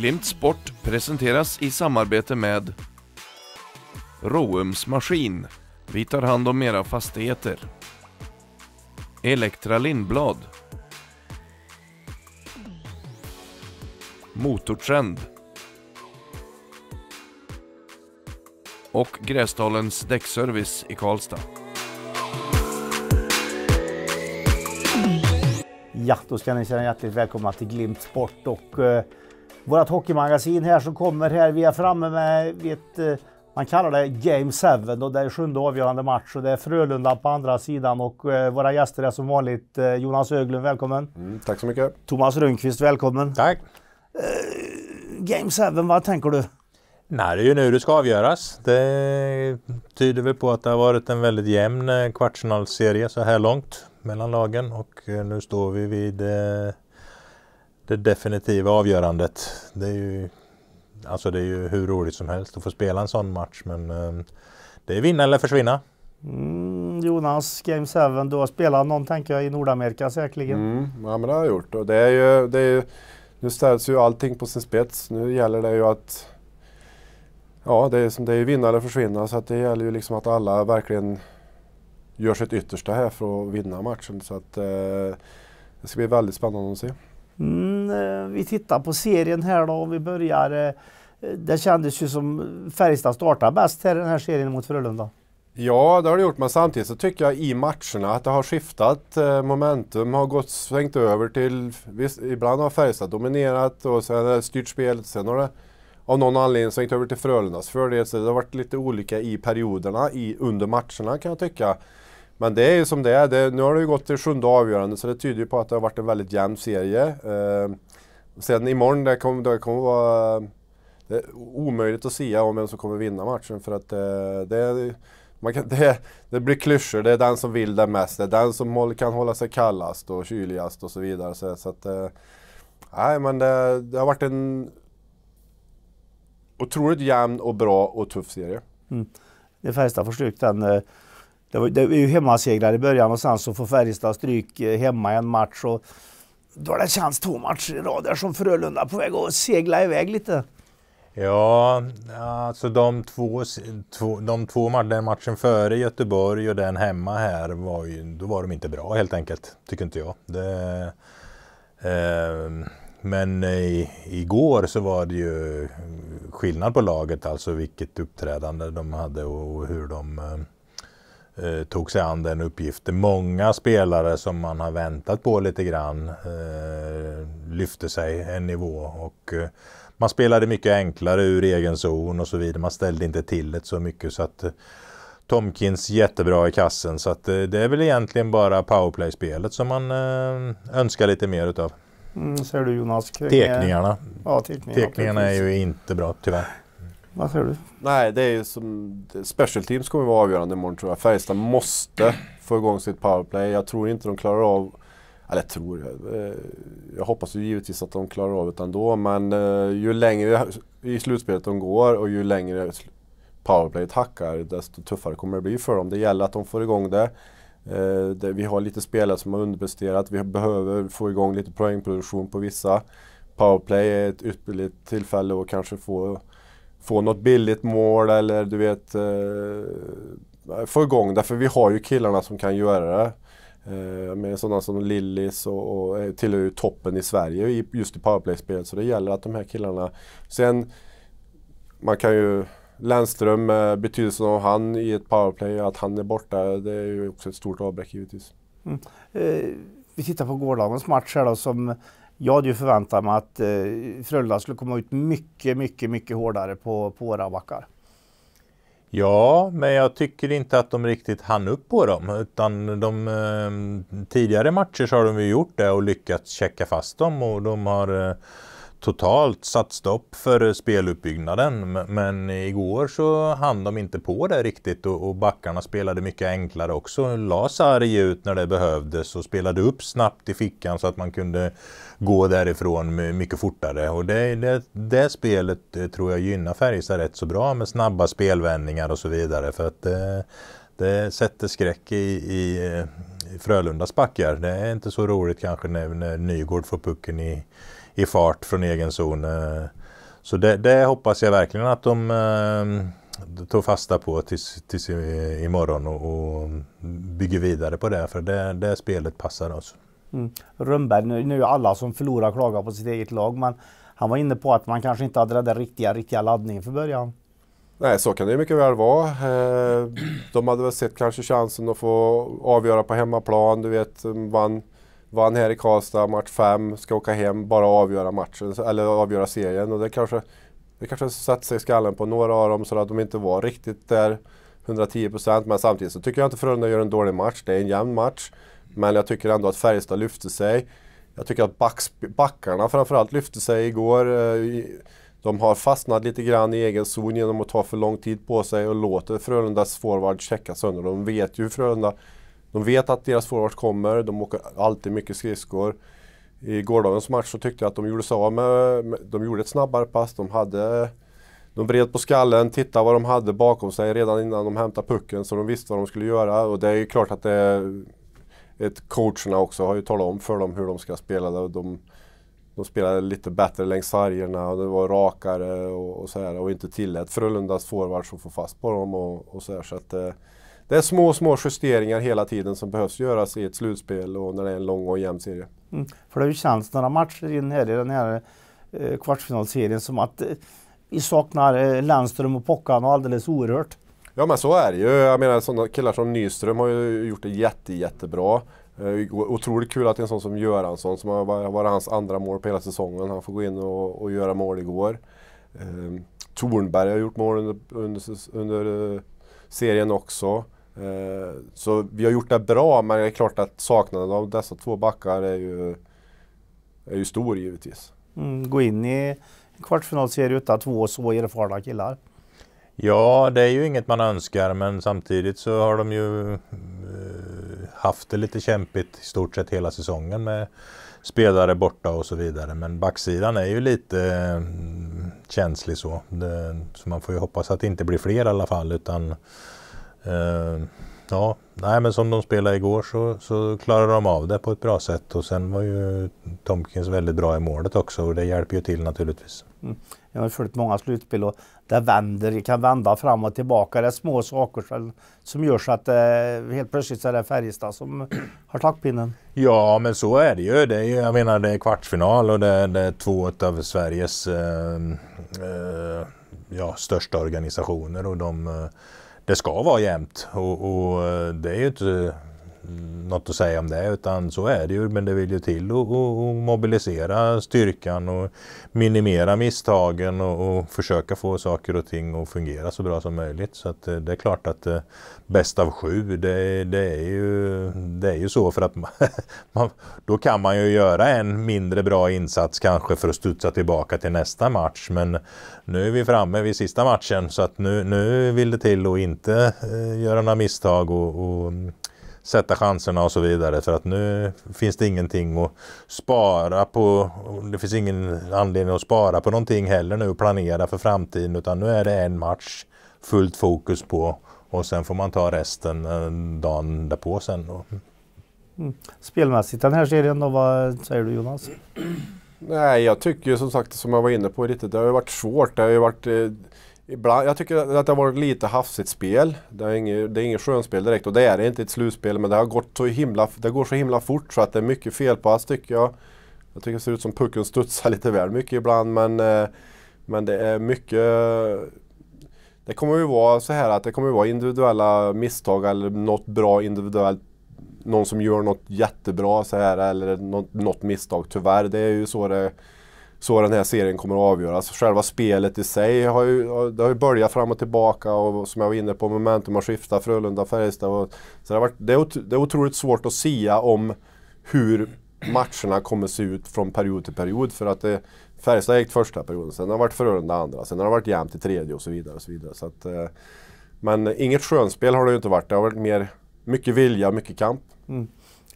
Glimt Sport presenteras i samarbete med Roums Maskin. Vi tar hand om era fastigheter. Elektra Lindblad. Motortrend. Och Grästalens däckservice i Karlstad. Ja, då ska ni känna hjärtligt välkomna till Glimt Sport och eh, vårt hockeymagasin här som kommer här. Vi är framme med, vet, eh, man kallar det Game 7 och det är sjunde avgörande match och det är Frölunda på andra sidan och eh, våra gäster är som vanligt eh, Jonas Öglund, välkommen. Mm, tack så mycket. Thomas Rundqvist, välkommen. Tack. Game 7, vad tänker du? Nej, det är ju nu det ska avgöras. Det tyder väl på att det har varit en väldigt jämn kvartsfinalserie så här långt mellan lagen och nu står vi vid det definitiva avgörandet. Det är ju, alltså det är ju hur roligt som helst att få spela en sån match men eh, det är vinna eller försvinna. Mm, Jonas, Game 7, du har spelat någon tänker jag i Nordamerika säkerligen. Mm, ja men det har jag gjort och det är ju, det är ju, nu ställs ju allting på sin spets. Nu gäller det ju att Ja, det är, som det är vinna eller försvinna så att det gäller ju liksom att alla verkligen gör sitt yttersta här för att vinna matchen. Så att, eh, det ska bli väldigt spännande att se. Mm men eh, vi tittar på serien här då om vi börjar. Eh, det kändes ju som Färjestad startade bäst här i den här serien mot Frölunda. Ja, det har det gjort, men samtidigt så tycker jag i matcherna att det har skiftat. Eh, momentum har gått, svängt över till, visst, ibland har Färjestad dominerat och sen har det styrt spelet. Sen har det av någon anledning svängt över till Frölundas fördel. Så det har varit lite olika i perioderna i, under matcherna kan jag tycka. Men det är ju som det är. Det, nu har det ju gått till sjunde avgörande så det tyder ju på att det har varit en väldigt jämn serie. Eh, sen imorgon, det kommer, det kommer vara det omöjligt att säga om vem som kommer vinna matchen för att eh, det, kan, det, det, blir klyschor. Det är den som vill det mest. Det är den som håll, kan hålla sig kallast och kyligast och så vidare. Så, så att, eh, nej, men det, det har varit en otroligt jämn och bra och tuff serie. Mm. Det Färjestad får sluta en eh, det var, det var ju hemmasegrar i början och sen så får Färjestad stryk eh, hemma i en match. Och då har det känts två matcher i rad som Frölunda på väg att segla iväg lite. Ja, alltså de två, två, de två den matchen före Göteborg och den hemma här, var ju, då var de inte bra helt enkelt, tycker inte jag. Det, ehm, eh, men i, igår så var det ju skillnad på laget, alltså vilket uppträdande de hade och hur de ehm, eh, tog sig an den uppgiften. Många spelare som man har väntat på lite grann eh, lyfte sig en nivå. Och, eh, man spelade mycket enklare ur egen zon och så vidare. Man ställde inte till det så mycket. så att eh, Tomkins jättebra i kassen så att eh, det är väl egentligen bara powerplay-spelet som man eh, önskar lite mer utav. Mm, ser du Jonas? Kring, tekningarna. Ja, tekningarna, tekningarna är ju inte bra tyvärr. Vad säger du? Nej, det är ju som Special Teams kommer att vara avgörande imorgon tror jag. Färjestad måste få igång sitt powerplay. Jag tror inte de klarar av eller jag tror jag. Eh, jag hoppas ju givetvis att de klarar av det ändå men eh, ju längre i slutspelet de går och ju längre powerplayet hackar desto tuffare kommer det bli för dem. Det gäller att de får igång det. Eh, vi har lite spelare som har underpresterat. Vi behöver få igång lite poängproduktion på vissa. Powerplay är ett ypperligt tillfälle att kanske få få något billigt mål eller du vet eh, få igång det. För vi har ju killarna som kan göra det. Eh, med sådana som Lillis och, och eh, tillhör ju toppen i Sverige just i powerplay-spel. Så det gäller att de här killarna... Sen, man kan ju... Länström, eh, betydelsen av han i ett powerplay, att han är borta, det är ju också ett stort avbräck givetvis. Mm. Eh, vi tittar på gårdagens match här då som jag hade ju förväntat mig att eh, Frölunda skulle komma ut mycket, mycket, mycket hårdare på, på våra backar. Ja, men jag tycker inte att de riktigt hann upp på dem. Utan de eh, tidigare matcher så har de ju gjort det och lyckats checka fast dem och de har eh, totalt satt stopp för speluppbyggnaden. Men igår så hann de inte på det riktigt och backarna spelade mycket enklare också. La sarg ut när det behövdes och spelade upp snabbt i fickan så att man kunde gå därifrån mycket fortare. Och det, det, det spelet eh, tror jag gynnar Färjestad rätt så bra med snabba spelvändningar och så vidare. För att det, eh, det sätter skräck i, eh, i Frölundas backar. Det är inte så roligt kanske när, när Nygård får pucken i i fart från egen zon. Eh, så det, det hoppas jag verkligen att de eh, tar fasta på tills, tills imorgon och, och bygger vidare på det. För det, det spelet passar oss. Mm. Rönnberg, nu, nu är alla som förlorar klagar på sitt eget lag. Men han var inne på att man kanske inte hade den där riktiga, riktiga laddningen för början. Nej, så kan det mycket väl vara. Eh, de hade väl sett kanske chansen att få avgöra på hemmaplan. Du vet, vann Vann här i Karlstad, match 5, ska åka hem, bara avgöra matchen, eller avgöra serien. Och det kanske, det kanske satte sig i skallen på några av dem så att de inte var riktigt där 110 procent. Men samtidigt så tycker jag inte Frölunda gör en dålig match. Det är en jämn match. Men jag tycker ändå att Färjestad lyfte sig. Jag tycker att back, backarna framförallt lyfte sig igår. Eh, de har fastnat lite grann i egen zon genom att ta för lång tid på sig och låter Frölundas forward checka sönder. De vet ju hur Frölunda de vet att deras forwards kommer, de åker alltid mycket skridskor. I gårdagens match så tyckte jag att de gjorde sig av med, de gjorde ett snabbare pass, de hade de vred på skallen, tittade vad de hade bakom sig redan innan de hämtade pucken så de visste vad de skulle göra. Och det är ju klart att det är, ett, coacherna också har ju talat om för dem hur de ska spela. De, de spelade lite bättre längs sargerna och det var rakare och, och så här, och inte tillät Frölundas forwards att få fast på dem och, och så här. Så att, eh, det är små, små justeringar hela tiden som behövs göras i ett slutspel och när det är en lång och jämn serie. Mm. För det har ju känts några matcher in här i den här eh, kvartsfinalserien som att eh, vi saknar eh, Lennström och Pockan och alldeles oerhört. Ja men så är det ju. Jag menar sådana killar som Nyström har ju gjort det jätte, jättebra. Eh, otroligt kul att en sån som Göransson, som har varit hans andra mål på hela säsongen, han får gå in och, och göra mål igår. Eh, Tornberg har gjort mål under, under, under eh, serien också. Eh, så vi har gjort det bra, men det är klart att saknaden av dessa två backar är ju, är ju stor givetvis. Mm, gå in i kvartsfinalserie utan två så erfarna killar. Ja, det är ju inget man önskar, men samtidigt så har de ju eh, haft det lite kämpigt i stort sett hela säsongen med spelare borta och så vidare. Men backsidan är ju lite mm, känslig så. Det, så man får ju hoppas att det inte blir fler i alla fall, utan Eh, ja, nej men som de spelade igår så, så klarade de av det på ett bra sätt och sen var ju Tomkins väldigt bra i målet också och det hjälper ju till naturligtvis. Mm. Jag har följt många slutspel och det vänder, det kan vända fram och tillbaka. Det är små saker som, som gör så att eh, helt plötsligt så är det Färjestad som har taktpinnen. Ja, men så är det ju. Det är, jag menar det är kvartsfinal och det är, det är två av Sveriges eh, eh, ja, största organisationer och de eh, det ska vara jämnt och, och eh, det är ju inte något att säga om det utan så är det ju. Men det vill ju till att mobilisera styrkan och minimera misstagen och, och, försöka få saker och ting att fungera så bra som möjligt. Så att eh, det är klart att eh, bäst av sju, det, det, är, ju, det är ju så för att man, då kan man ju göra en mindre bra insats kanske för att studsa tillbaka till nästa match. Men nu är vi framme vid sista matchen så att nu, nu vill det till att inte eh, göra några misstag och, och sätta chanserna och så vidare. För att nu finns det ingenting att spara på. Det finns ingen anledning att spara på någonting heller nu och planera för framtiden. Utan nu är det en match, fullt fokus på och sen får man ta resten eh, dagen därpå sen. Då. Mm. Spelmässigt den här serien då, vad säger du Jonas? Nej, jag tycker ju som sagt som jag var inne på lite, det har ju varit svårt. Det har ju varit eh, Ibland, jag tycker att det har varit lite hafsigt spel. Det är inget, det är inget skönspel direkt och det är det inte ett slutspel men det har gått så himla, det går så himla fort så att det är mycket felpass tycker jag. Jag tycker det ser ut som pucken studsar lite väl mycket ibland men, eh, men det är mycket det kommer ju vara så här att det kommer ju vara individuella misstag eller något bra individuellt någon som gör något jättebra så här eller något, något misstag tyvärr. Det är ju så det så den här serien kommer att avgöras. Själva spelet i sig har ju, det har ju börjat fram och tillbaka och som jag var inne på, momentum har skiftat, Frölunda, Färjestad. Så det, har varit, det, är det är otroligt svårt att sia om hur matcherna kommer se ut från period till period. För att det, eh, Färjestad har ägt första perioden, sen har det varit Frölunda andra, sen har det varit jämnt i tredje och så vidare. Och så vidare. Så att, eh, men inget skönspel har det ju inte varit. Det har varit mer mycket vilja, mycket kamp. Mm.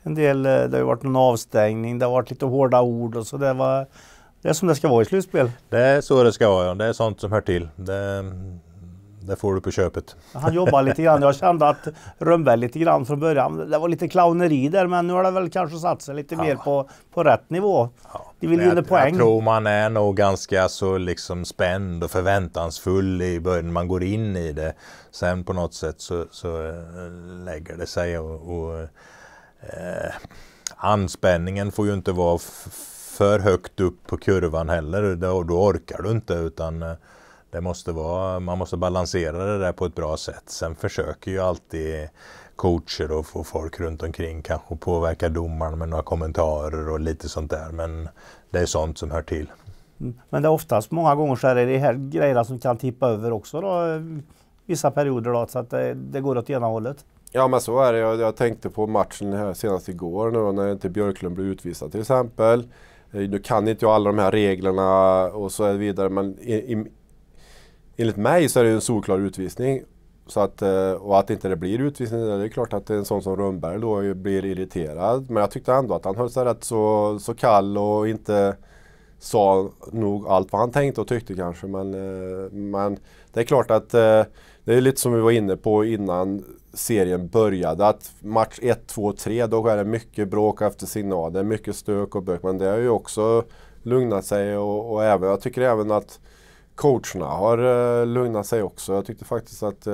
En del, eh, det har ju varit någon avstängning, det har varit lite hårda ord och så. Det var det är som det ska vara i slutspel. Det är så det ska vara, ja. Det är sånt som hör till. Det, det får du på köpet. Han jobbar lite grann. Jag kände att Rönnberg lite grann från början. Det var lite clowneri där, men nu har det väl kanske satt sig lite ja. mer på, på rätt nivå. Ja. De vill vinna poäng. Jag tror man är nog ganska så liksom spänd och förväntansfull i början när man går in i det. Sen på något sätt så, så eh, lägger det sig och, och eh, anspänningen får ju inte vara för högt upp på kurvan heller. Då, då orkar du inte utan eh, det måste vara, man måste balansera det där på ett bra sätt. Sen försöker ju alltid coacher och få folk runt omkring kanske påverka domaren med några kommentarer och lite sånt där. Men det är sånt som hör till. Mm. Men det är oftast många gånger så är det här grejerna som kan tippa över också då, eh, vissa perioder då, så att det, det går åt ena hållet. Ja men så är det. Jag, jag tänkte på matchen här senast igår nu när inte Björklund blev utvisad till exempel. Nu eh, kan inte jag alla de här reglerna och så vidare men i, i, enligt mig så är det en solklar utvisning. Så att, eh, och att inte det blir utvisning, det är klart att en sån som Rönnberg då blir irriterad. Men jag tyckte ändå att han höll sig rätt så, så kall och inte sa nog allt vad han tänkte och tyckte kanske. Men, eh, men det är klart att eh, det är lite som vi var inne på innan serien började. Att match 1, 2, 3 då är det mycket bråk efter signal. Det är mycket stök och bök. Men det har ju också lugnat sig och, och även, jag tycker även att coacherna har eh, lugnat sig också. Jag tyckte faktiskt att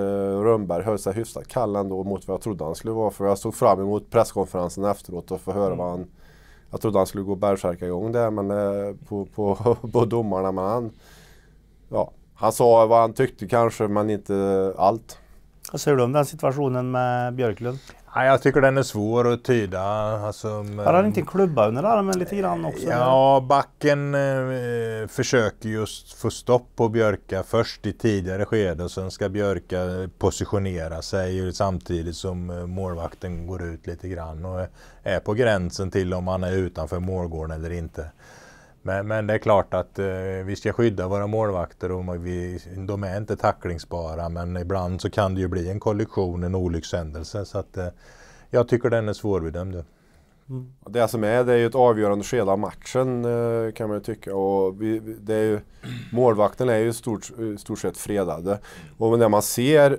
Rönnberg höll sig hyfsat kall ändå mot vad jag trodde han skulle vara. För jag såg fram emot presskonferensen efteråt och få höra mm. vad han jag trodde han skulle gå och igång där men, eh, på, på, på domarna. Men han, ja, han sa vad han tyckte kanske men inte allt. Vad säger du om den situationen med Björklund? Ja, jag tycker den är svår att tyda. Alltså, Har han inte en klubba under armen lite grann också? Ja, eller? backen eh, försöker just få stopp på Björka först i tidigare skede och sen ska Björka positionera sig samtidigt som eh, målvakten går ut lite grann och är på gränsen till om han är utanför målgården eller inte. Men, men det är klart att eh, vi ska skydda våra målvakter och vi, de är inte tacklingsbara men ibland så kan det ju bli en kollision, en olyckshändelse. Så att, eh, jag tycker den är svårbedömd. Mm. Det som är, det är ju ett avgörande skede av matchen eh, kan man ju tycka. Och vi, det är ju, målvakten är ju stort, stort sett fredade. Och när man ser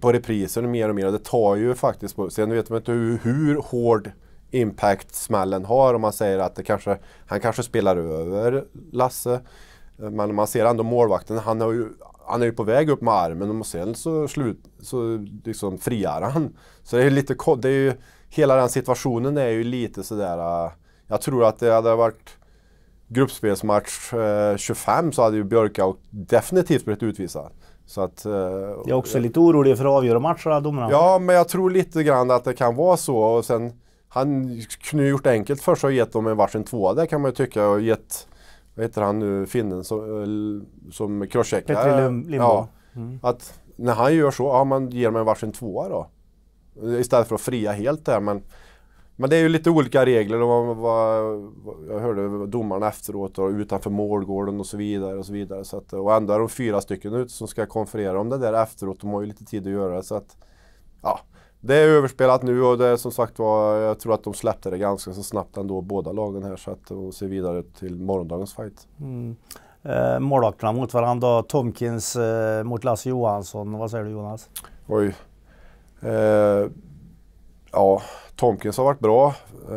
på reprisen mer och mer, det tar ju faktiskt Sen vet man inte hur, hur hård impact smällen har. Om man säger att det kanske, han kanske spelar över Lasse. Men man ser ändå målvakten, han, har ju, han är ju på väg upp med armen och sen så, slut, så liksom friar han. Så det är lite det är ju, Hela den situationen är ju lite sådär... Äh, jag tror att det hade varit gruppspelsmatch 25 äh, så hade ju Björka definitivt blivit utvisad. Så att, äh, jag är också lite orolig för att avgöra matcher, domarna. Ja, men jag tror lite grann att det kan vara så. Och sen, han kunde ju gjort det enkelt för sig och gett dem en varsin tvåa där kan man ju tycka och gett vad heter han nu, finnen som, eh, som crosscheckar. Petri Limbo. Ja, mm. Att när han gör så, ja man ger dem en varsin tvåa då. Istället för att fria helt där men men det är ju lite olika regler och vad, vad, jag hörde domarna efteråt och utanför målgården och så vidare och så vidare. Så att, och ändå är de fyra stycken ut som ska konferera om det där efteråt. De har ju lite tid att göra det så att ja, det är överspelat nu och det är som sagt var, jag tror att de släppte det ganska så snabbt ändå, båda lagen här, så att de ser vidare till morgondagens fight. Mm. Eh, målvakterna mot varandra, Tomkins eh, mot Lasse Johansson. Vad säger du Jonas? Oj. Eh, ja, Tomkins har varit bra. Eh,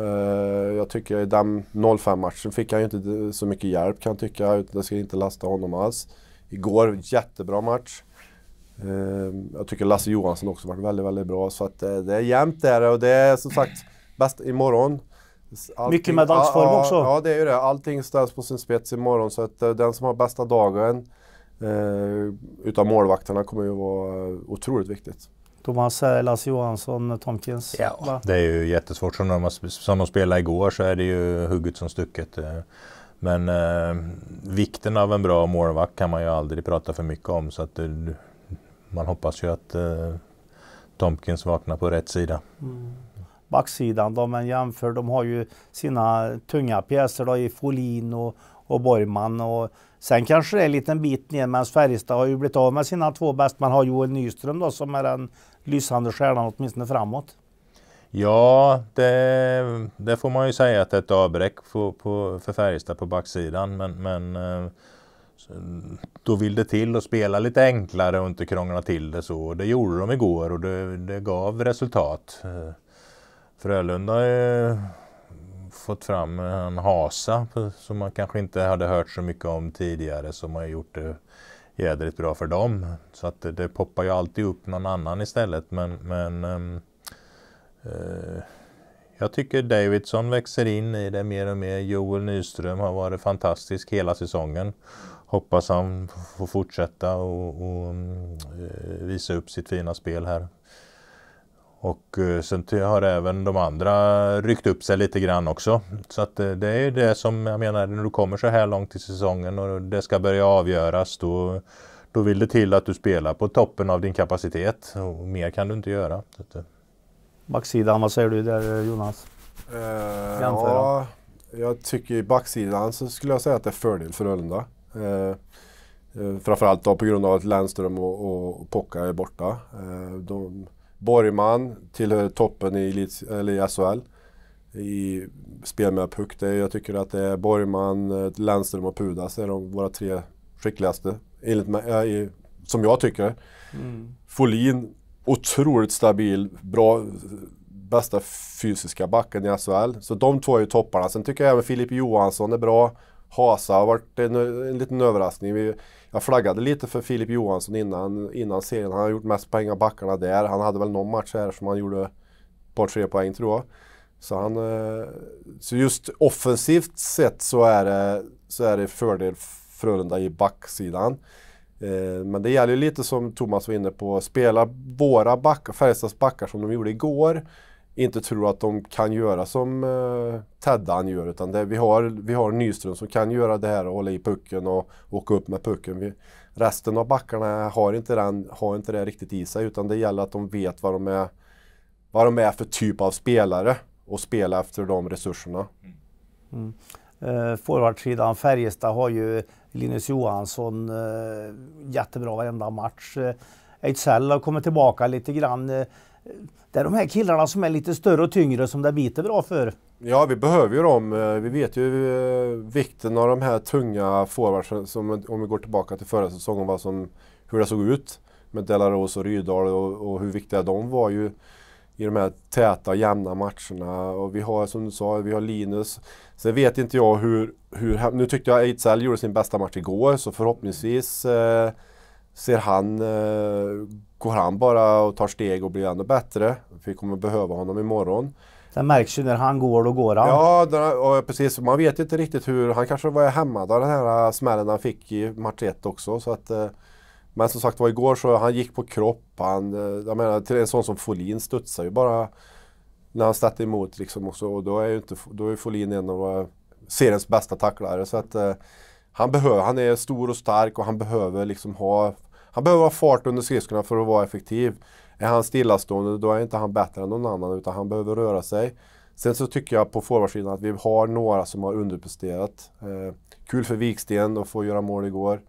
jag tycker i den 05 matchen fick han ju inte så mycket hjälp kan jag tycka. Det ska inte lasta honom alls. Igår, jättebra match. Ehm, jag tycker Lasse Johansson också varit väldigt, väldigt bra. Så att eh, det är jämnt där och det är som sagt bäst imorgon. Allting, Mycket med dagsform också. Ja, det är ju det. Allting ställs på sin spets imorgon så att eh, den som har bästa dagen Uh, utav målvakterna kommer ju vara otroligt viktigt. Thomas, Lasse Johansson, Tomkins? Ja, det är ju jättesvårt. Som de, som de spelade igår så är det ju hugget som stucket. Men uh, vikten av en bra målvakt kan man ju aldrig prata för mycket om. Så att, man hoppas ju att eh, Tomkins vaknar på rätt sida. Mm. Backsidan då, men jämför, de har ju sina tunga pjäser då i Folin och, och Borgman och sen kanske det är en liten bit ner, men Färjestad har ju blivit av med sina två bäst. Man har Joel Nyström då som är den lysande stjärnan åtminstone framåt. Ja, det, det, får man ju säga att det är ett avbräck på, för Färjestad på backsidan. Men, men eh, då vill det till att spela lite enklare och inte krångla till det så. Det gjorde de igår och det, det gav resultat. Eh, Frölunda har ju fått fram en Hasa som man kanske inte hade hört så mycket om tidigare som har gjort det jädrigt bra för dem. Så att det, det poppar ju alltid upp någon annan istället men, men um, jag tycker Davidson växer in i det mer och mer. Joel Nyström har varit fantastisk hela säsongen hoppas han får fortsätta och, och mm, eh, visa upp sitt fina spel här. Och eh, sen har även de andra ryckt upp sig lite grann också. Så att eh, det är ju det som jag menar när du kommer så här långt i säsongen och det ska börja avgöras då, då vill det till att du spelar på toppen av din kapacitet och mer kan du inte göra. Backsidan, vad säger du där Jonas? Uh, ja, jag tycker i backsidan så skulle jag säga att det är fördel för Ölunda. Eh, eh, framförallt då på grund av att Lernström och, och Pocka är borta. Eh, de, Borgman tillhör toppen i, elit, eller i SHL i spel med puck. Det, jag tycker att det är Borgman, eh, Lernström och Pudas är de våra tre skickligaste. Enligt mig, äh, som jag tycker. Mm. Folin, otroligt stabil, bra, bästa fysiska backen i SHL. Så de två är ju topparna. Sen tycker jag även Filip Johansson är bra. Hasa har varit en, en liten överraskning. Vi, jag flaggade lite för Filip Johansson innan, innan serien. Han har gjort mest poäng av backarna där. Han hade väl någon match här som han gjorde ett par tre poäng tror jag. Så, han, eh, så just offensivt sett så är det, så är det fördel Frölunda i backsidan. Eh, men det gäller ju lite som Thomas var inne på, spela våra back, Färjestads backar som de gjorde igår inte tror att de kan göra som eh, Teddan gör. Utan det, vi, har, vi har Nyström som kan göra det här och hålla i pucken och åka upp med pucken. Vi, resten av backarna har inte, den, har inte det riktigt i sig utan det gäller att de vet vad de är, vad de är för typ av spelare och spela efter de resurserna. Mm. Eh, Forwardsidan, Färjestad har ju Linus Johansson eh, jättebra varenda match. Ejdsell eh, har kommit tillbaka lite grann. Eh, det är de här killarna som är lite större och tyngre som det biter bra för. Ja, vi behöver ju dem. Eh, vi vet ju eh, vikten av de här tunga forwardsen som, om vi går tillbaka till förra säsongen, vad som, hur det såg ut med Delaros och Rydahl och, och hur viktiga de var ju i de här täta, jämna matcherna. Och vi har, som du sa, vi har Linus. Sen vet inte jag hur... hur nu tyckte jag Ejdsell gjorde sin bästa match igår, så förhoppningsvis eh, ser han, eh, går han bara och tar steg och blir ännu bättre? Vi kommer behöva honom imorgon. Det märks ju när han går, då går han. Ja, där, precis. Man vet ju inte riktigt hur, han kanske var hemma av den här eh, smällen han fick i match 1 också. Så att, eh, men som sagt var igår så han gick på kropp. Han, jag menar till en sån som Folin studsar ju bara när han stötte emot liksom också, och då är ju inte, då är Folin en av seriens bästa tacklare. Så att, han, behöver, han är stor och stark och han behöver liksom ha han behöver ha fart under skridskorna för att vara effektiv. Är han stillastående då är inte han bättre än någon annan utan han behöver röra sig. Sen så tycker jag på forwardsidan att vi har några som har underpresterat. Eh, kul för Viksten att få göra mål igår.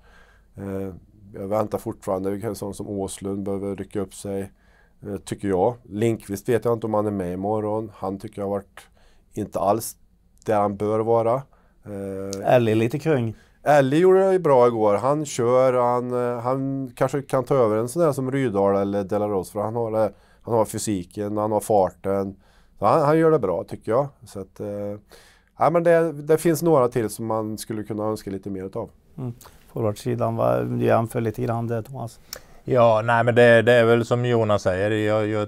Eh, jag väntar fortfarande. Sån som Åslund behöver rycka upp sig, eh, tycker jag. Linkvist vet jag inte om han är med imorgon. Han tycker jag har varit inte alls där han bör vara. Eh, Eller lite kring. Ellie gjorde det bra igår. Han kör, han, eh, han kanske kan ta över en sån där som Rydahl eller Delaros för han har, det, han har fysiken, han har farten. Han, han, gör det bra tycker jag. Så att, eh, men det, det, finns några till som man skulle kunna önska lite mer utav. Mm. Forwardsidan, vad jämför lite grann det Thomas? Ja, nej men det, det, är väl som Jonas säger. Jag, jag,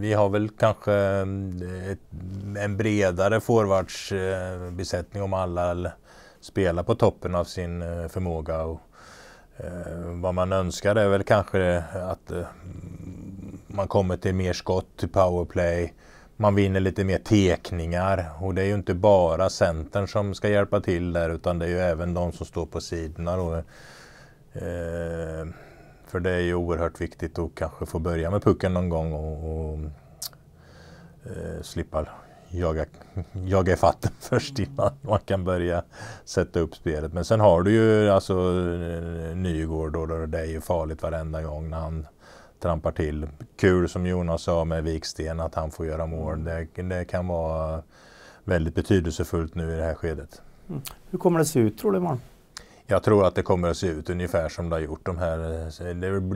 vi har väl kanske ett, en bredare forwardsbesättning eh, om alla spela på toppen av sin eh, förmåga. Och, eh, vad man önskar är väl kanske att eh, man kommer till mer skott, till powerplay. Man vinner lite mer tekningar och det är ju inte bara centern som ska hjälpa till där utan det är ju även de som står på sidorna. Då. För det är ju oerhört viktigt att kanske få börja med pucken någon gång och, och eh, slippa jaga, jaga fatten först innan man kan börja sätta upp spelet. Men sen har du ju alltså Nygård och det är ju farligt varenda gång när han trampar till. Kul som Jonas sa med Viksten att han får göra mål. Mm. Det, det kan vara väldigt betydelsefullt nu i det här skedet. Mm. Hur kommer det se ut tror du imorgon? Jag tror att det kommer att se ut ungefär som det har gjort de här.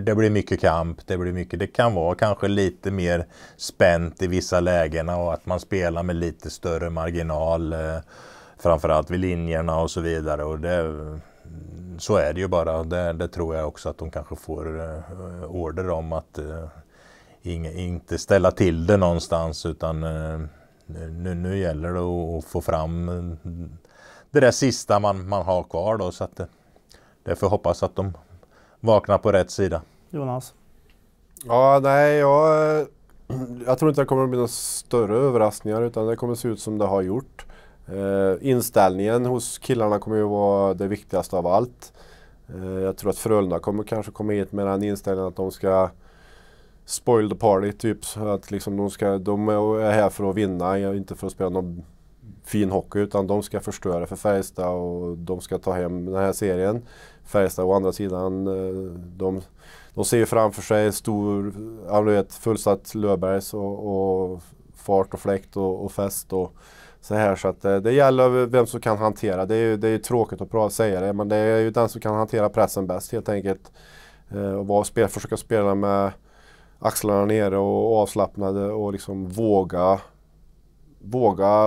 Det blir mycket kamp, det blir mycket. Det kan vara kanske lite mer spänt i vissa lägen och att man spelar med lite större marginal. Eh, framförallt vid linjerna och så vidare. Och det, så är det ju bara. Det, det tror jag också att de kanske får eh, order om att eh, inte ställa till det någonstans utan nu, nu gäller det att få fram det där sista man, man har kvar då. Så att, därför hoppas att de vaknar på rätt sida. Jonas? Ja, nej, jag, jag tror inte det kommer att bli några större överraskningar utan det kommer se ut som det har gjort. Eh, inställningen hos killarna kommer ju vara det viktigaste av allt. Eh, jag tror att Frölunda kommer kanske komma hit med den inställningen att de ska spoil the party, typ. Att liksom de, ska, de är här för att vinna, inte för att spela någon fin hockey utan de ska förstöra för Färjestad och de ska ta hem den här serien. Färjestad å andra sidan, eh, de, de ser ju framför sig stor, vet, fullsatt Löfbergs och, och, fart och fläkt och, och fest. Och, så här, så att det, eh, det gäller vem som kan hantera. Det är ju det är tråkigt att prata, säga det, men det är ju den som kan hantera pressen bäst helt enkelt. Eh, och var, spel, försöka spela med axlarna nere och avslappnade och liksom våga våga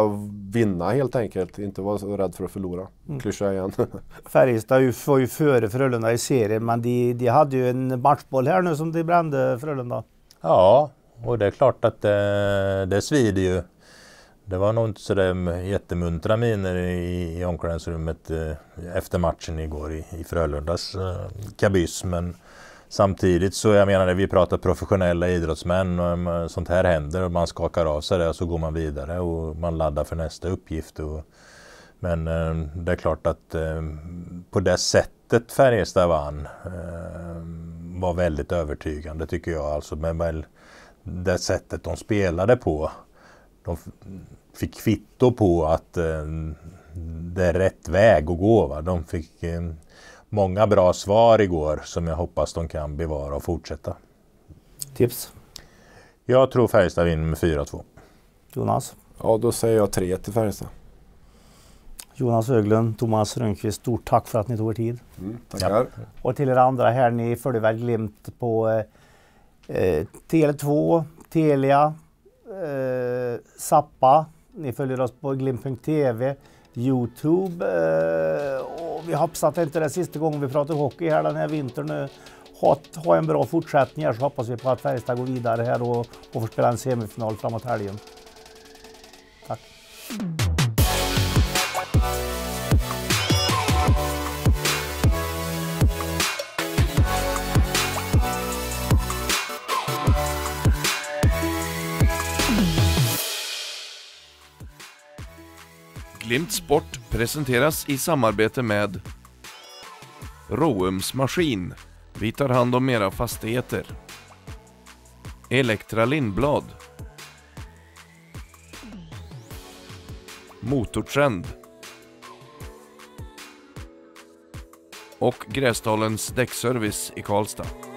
vinna helt enkelt, inte vara så rädd för att förlora. Mm. Klyscha igen. Färjestad var ju före Frölunda i serien, men de, de hade ju en matchboll här nu som de brände Frölunda. Ja, och det är klart att det, det svider ju. Det var nog inte sådär jättemuntra miner i, i omklädningsrummet eh, efter matchen igår i, i Frölundas eh, kabys, men Samtidigt så, jag menar, vi pratar professionella idrottsmän, och um, sånt här händer och man skakar av sig det och så går man vidare och man laddar för nästa uppgift. Och, men um, det är klart att um, på det sättet Färjestad vann var väldigt övertygande tycker jag. Alltså med det sättet de spelade på. De fick kvitto på att det är rätt väg att gå. Va? De fick många bra svar igår som jag hoppas de kan bevara och fortsätta. Tips? Jag tror Färjestad vinner med 4-2. Jonas? Ja, då säger jag 3 till Färjestad. Jonas Höglund, Thomas Rönnqvist, stort tack för att ni tog er tid. Mm, tackar. Ja. Och till er andra här, ni följer väl Glimt på eh, eh Tele2, Telia, eh, Zappa. Ni följer oss på glimt.tv. Youtube. Eh, och vi hoppas att det inte är det sista gången vi pratar hockey här den här vintern. Ha, ha en bra fortsättning här så hoppas vi på att Färjestad går vidare här och får spela en semifinal framåt helgen. Glimt Sport presenteras i samarbete med Roums Maskin. Vi tar hand om era fastigheter. Elektra Lindblad. Motortrend. Och Grästalens däckservice i Karlstad.